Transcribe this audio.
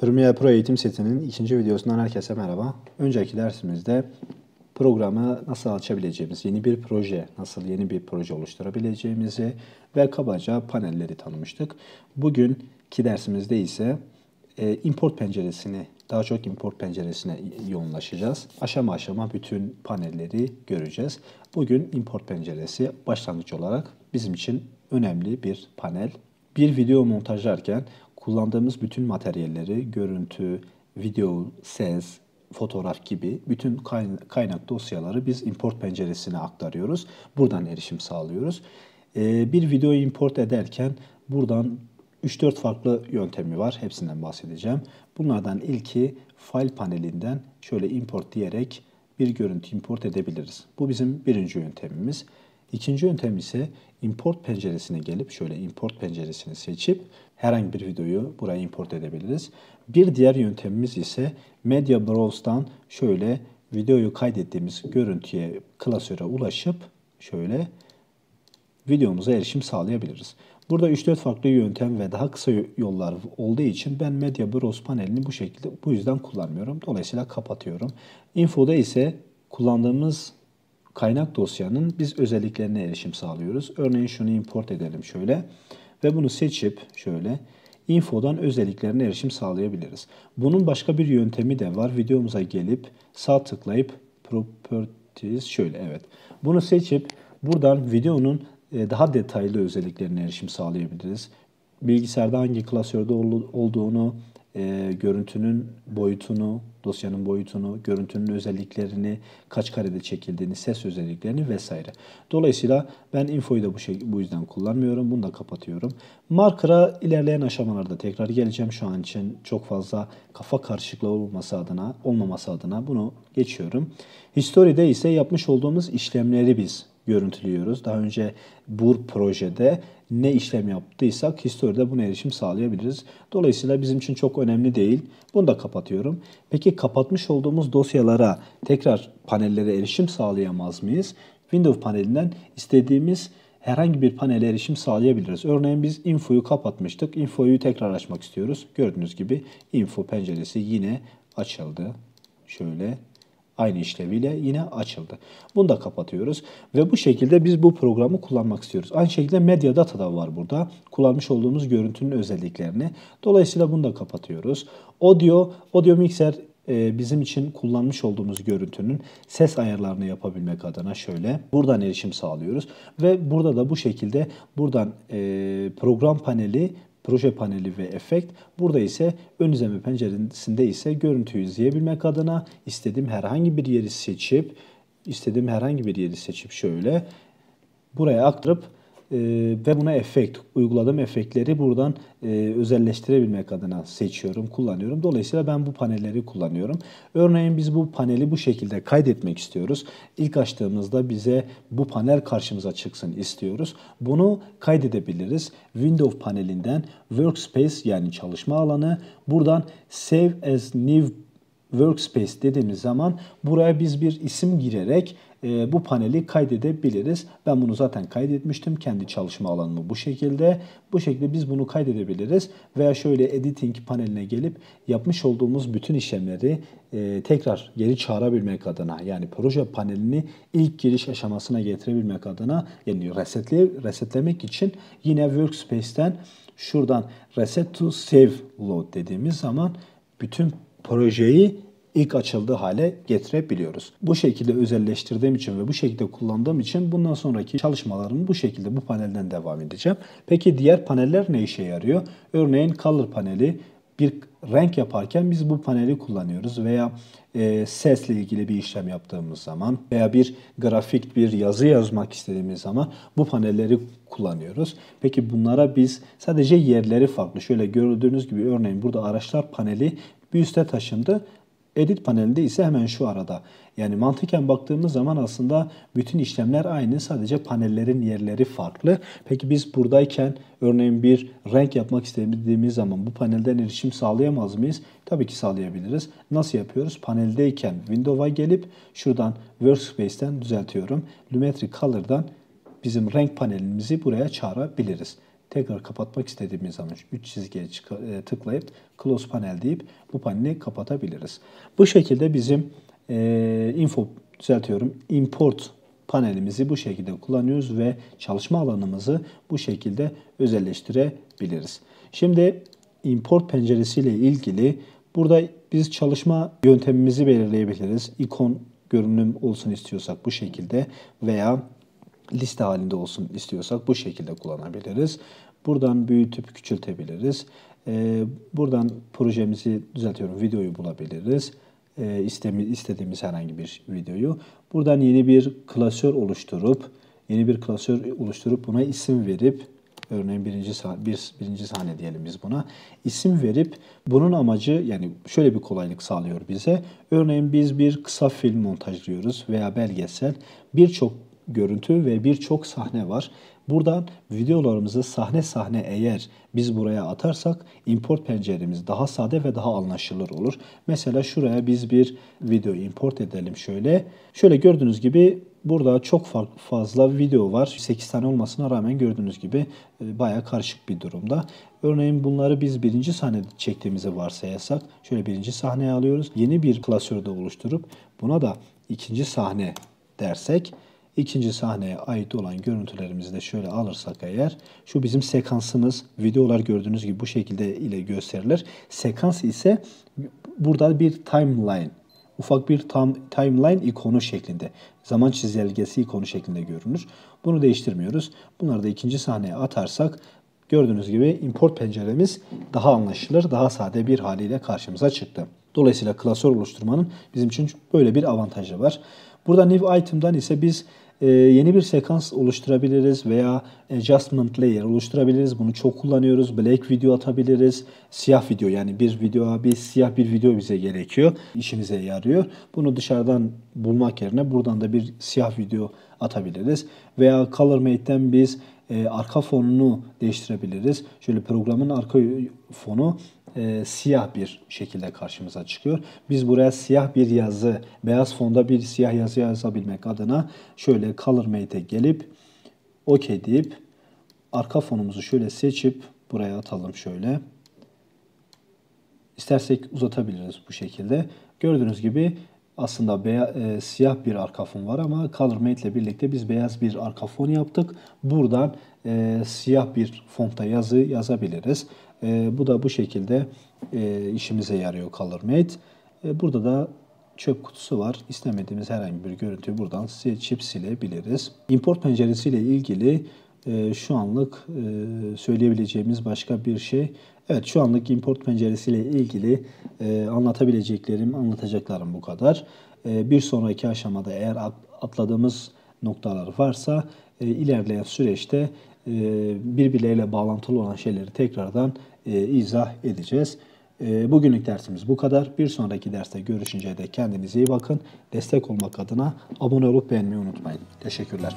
Premiere Pro eğitim setinin ikinci videosundan herkese merhaba. Önceki dersimizde programı nasıl açabileceğimiz, yeni bir proje, nasıl yeni bir proje oluşturabileceğimizi ve kabaca panelleri tanımıştık. Bugünkü dersimizde ise e, import penceresini, daha çok import penceresine yoğunlaşacağız. Aşama aşama bütün panelleri göreceğiz. Bugün import penceresi başlangıç olarak bizim için önemli bir panel. Bir video montajlarken Kullandığımız bütün materyalleri, görüntü, video, ses, fotoğraf gibi bütün kaynak dosyaları biz import penceresine aktarıyoruz. Buradan erişim sağlıyoruz. Ee, bir videoyu import ederken buradan 3-4 farklı yöntemi var. Hepsinden bahsedeceğim. Bunlardan ilki file panelinden şöyle import diyerek bir görüntü import edebiliriz. Bu bizim birinci yöntemimiz. İkinci yöntem ise import penceresine gelip şöyle import penceresini seçip herhangi bir videoyu buraya import edebiliriz. Bir diğer yöntemimiz ise Media Browse'dan şöyle videoyu kaydettiğimiz görüntüye klasöre ulaşıp şöyle videomuza erişim sağlayabiliriz. Burada 3-4 farklı yöntem ve daha kısa yollar olduğu için ben Media Bros panelini bu şekilde bu yüzden kullanmıyorum. Dolayısıyla kapatıyorum. Info'da ise kullandığımız kaynak dosyanın biz özelliklerine erişim sağlıyoruz. Örneğin şunu import edelim şöyle ve bunu seçip şöyle infodan özelliklerine erişim sağlayabiliriz. Bunun başka bir yöntemi de var. Videomuza gelip sağ tıklayıp properties şöyle evet. Bunu seçip buradan videonun e, daha detaylı özelliklerine erişim sağlayabiliriz. Bilgisayarda hangi klasörde olduğunu, e, görüntünün boyutunu, dosyanın boyutunu, görüntünün özelliklerini, kaç karede çekildiğini, ses özelliklerini vesaire. Dolayısıyla ben infoyu da bu, şey, bu yüzden kullanmıyorum. Bunu da kapatıyorum. Marker'a ilerleyen aşamalarda tekrar geleceğim şu an için. Çok fazla kafa karışıklığı olması adına, olmaması adına bunu geçiyorum. History'de ise yapmış olduğumuz işlemleri biz görüntülüyoruz. Daha önce bu projede ne işlem yaptıysak historide buna erişim sağlayabiliriz. Dolayısıyla bizim için çok önemli değil. Bunu da kapatıyorum. Peki kapatmış olduğumuz dosyalara tekrar panellere erişim sağlayamaz mıyız? Windows panelinden istediğimiz herhangi bir panele erişim sağlayabiliriz. Örneğin biz infoyu kapatmıştık. Infoyu tekrar açmak istiyoruz. Gördüğünüz gibi info penceresi yine açıldı. Şöyle aynı işleviyle yine açıldı. Bunu da kapatıyoruz ve bu şekilde biz bu programı kullanmak istiyoruz. Aynı şekilde medya data da var burada. Kullanmış olduğumuz görüntünün özelliklerini. Dolayısıyla bunu da kapatıyoruz. Audio, audio mikser e, bizim için kullanmış olduğumuz görüntünün ses ayarlarını yapabilmek adına şöyle buradan erişim sağlıyoruz ve burada da bu şekilde buradan e, program paneli proje paneli ve efekt. Burada ise ön izleme penceresinde ise görüntüyü izleyebilmek adına istediğim herhangi bir yeri seçip istediğim herhangi bir yeri seçip şöyle buraya aktarıp e, ve buna efekt, uyguladığım efektleri buradan e, özelleştirebilmek adına seçiyorum, kullanıyorum. Dolayısıyla ben bu panelleri kullanıyorum. Örneğin biz bu paneli bu şekilde kaydetmek istiyoruz. İlk açtığımızda bize bu panel karşımıza çıksın istiyoruz. Bunu kaydedebiliriz. Windows panelinden Workspace yani çalışma alanı buradan Save as New workspace dediğimiz zaman buraya biz bir isim girerek e, bu paneli kaydedebiliriz. Ben bunu zaten kaydetmiştim. Kendi çalışma alanımı bu şekilde. Bu şekilde biz bunu kaydedebiliriz. Veya şöyle editing paneline gelip yapmış olduğumuz bütün işlemleri e, tekrar geri çağırabilmek adına yani proje panelini ilk giriş aşamasına getirebilmek adına yani resetle, resetlemek için yine workspace'ten şuradan reset to save load dediğimiz zaman bütün projeyi ilk açıldığı hale getirebiliyoruz. Bu şekilde özelleştirdiğim için ve bu şekilde kullandığım için bundan sonraki çalışmalarımı bu şekilde bu panelden devam edeceğim. Peki diğer paneller ne işe yarıyor? Örneğin color paneli bir renk yaparken biz bu paneli kullanıyoruz veya e, sesle ilgili bir işlem yaptığımız zaman veya bir grafik bir yazı yazmak istediğimiz zaman bu panelleri kullanıyoruz. Peki bunlara biz sadece yerleri farklı. Şöyle gördüğünüz gibi örneğin burada araçlar paneli bir üste taşındı. Edit panelinde ise hemen şu arada. Yani mantıken baktığımız zaman aslında bütün işlemler aynı sadece panellerin yerleri farklı. Peki biz buradayken örneğin bir renk yapmak istediğimiz zaman bu panelden erişim sağlayamaz mıyız? Tabii ki sağlayabiliriz. Nasıl yapıyoruz? Paneldeyken Windows'a gelip şuradan Workspace'ten düzeltiyorum. Lumetri Color'dan bizim renk panelimizi buraya çağırabiliriz tekrar kapatmak istediğimiz zaman 3 çizgiye e, tıklayıp Close Panel deyip bu paneli kapatabiliriz. Bu şekilde bizim e, info düzeltiyorum import panelimizi bu şekilde kullanıyoruz ve çalışma alanımızı bu şekilde özelleştirebiliriz. Şimdi import penceresiyle ilgili burada biz çalışma yöntemimizi belirleyebiliriz. İkon görünüm olsun istiyorsak bu şekilde veya liste halinde olsun istiyorsak bu şekilde kullanabiliriz. Buradan büyütüp küçültebiliriz. Ee, buradan projemizi düzeltiyorum. Videoyu bulabiliriz. Ee, istediğimiz herhangi bir videoyu. Buradan yeni bir klasör oluşturup yeni bir klasör oluşturup buna isim verip örneğin birinci, bir, birinci sahne diyelim biz buna isim verip bunun amacı yani şöyle bir kolaylık sağlıyor bize. Örneğin biz bir kısa film montajlıyoruz veya belgesel birçok görüntü ve birçok sahne var. Buradan videolarımızı sahne sahne eğer biz buraya atarsak import penceremiz daha sade ve daha anlaşılır olur. Mesela şuraya biz bir video import edelim şöyle. Şöyle gördüğünüz gibi burada çok fazla video var. 8 tane olmasına rağmen gördüğünüz gibi e, baya karışık bir durumda. Örneğin bunları biz birinci sahnede çektiğimizi varsayasak şöyle birinci sahneye alıyoruz. Yeni bir klasörde oluşturup buna da ikinci sahne dersek İkinci sahneye ait olan görüntülerimizi de şöyle alırsak eğer şu bizim sekansımız videolar gördüğünüz gibi bu şekilde ile gösterilir. Sekans ise burada bir timeline ufak bir tam, timeline ikonu şeklinde zaman çizelgesi ikonu şeklinde görünür. Bunu değiştirmiyoruz. Bunları da ikinci sahneye atarsak gördüğünüz gibi import penceremiz daha anlaşılır daha sade bir haliyle karşımıza çıktı. Dolayısıyla klasör oluşturmanın bizim için böyle bir avantajı var. Burada new item'dan ise biz e, yeni bir sekans oluşturabiliriz veya adjustment layer oluşturabiliriz. Bunu çok kullanıyoruz. Black video atabiliriz. Siyah video yani bir video bir siyah bir video bize gerekiyor. İşimize yarıyor. Bunu dışarıdan bulmak yerine buradan da bir siyah video atabiliriz. Veya ColorMate'den biz e, arka fonunu değiştirebiliriz. Şöyle programın arka fonu e, siyah bir şekilde karşımıza çıkıyor. Biz buraya siyah bir yazı, beyaz fonda bir siyah yazı yazabilmek adına şöyle Color Mate'e gelip OK deyip arka fonumuzu şöyle seçip buraya atalım şöyle. İstersek uzatabiliriz bu şekilde. Gördüğünüz gibi aslında beya, e, siyah bir arka fon var ama Color Mate ile birlikte biz beyaz bir arka fon yaptık. Buradan e, siyah bir fonta yazı yazabiliriz. E, bu da bu şekilde e, işimize yarıyor Color E, burada da çöp kutusu var. İstemediğimiz herhangi bir görüntüyü buradan seçip silebiliriz. Import penceresiyle ilgili e, şu anlık e, söyleyebileceğimiz başka bir şey. Evet şu anlık import penceresiyle ilgili e, anlatabileceklerim, anlatacaklarım bu kadar. E, bir sonraki aşamada eğer atladığımız noktalar varsa e, ilerleyen süreçte e, birbirleriyle bağlantılı olan şeyleri tekrardan e, izah edeceğiz. E, bugünlük dersimiz bu kadar. Bir sonraki derste görüşünceye de kendinize iyi bakın. Destek olmak adına abone olup beğenmeyi unutmayın. Teşekkürler.